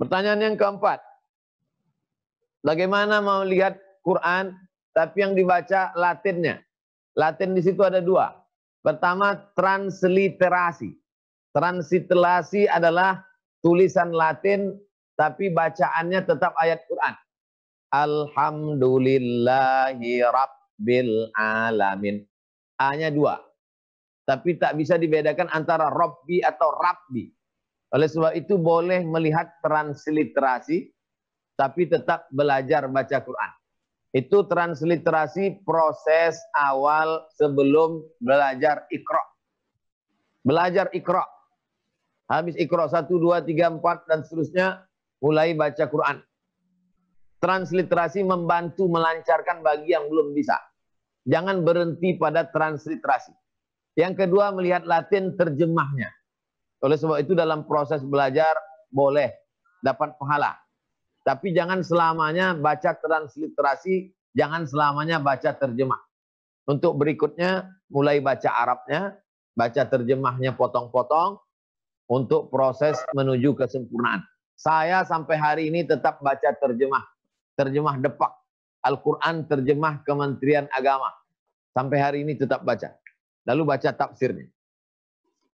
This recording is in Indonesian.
Pertanyaan yang keempat. Bagaimana mau lihat Quran tapi yang dibaca Latinnya? Latin di situ ada dua. Pertama transliterasi. Transliterasi adalah tulisan Latin tapi bacaannya tetap ayat Quran. Alhamdulillahi Rabbil Alamin. A-nya dua. Tapi tak bisa dibedakan antara Rabbi atau Rabbi. Oleh sebab itu boleh melihat transliterasi, tapi tetap belajar baca Quran. Itu transliterasi proses awal sebelum belajar ikro. Belajar ikro. Habis ikro 1, 2, 3, 4, dan seterusnya, mulai baca Quran. Transliterasi membantu melancarkan bagi yang belum bisa. Jangan berhenti pada transliterasi. Yang kedua, melihat Latin terjemahnya. Oleh sebab itu dalam proses belajar boleh dapat pahala. Tapi jangan selamanya baca transliterasi, jangan selamanya baca terjemah. Untuk berikutnya mulai baca Arabnya, baca terjemahnya potong-potong untuk proses menuju kesempurnaan. Saya sampai hari ini tetap baca terjemah, terjemah depak. Al-Quran terjemah Kementerian Agama. Sampai hari ini tetap baca. Lalu baca tafsirnya.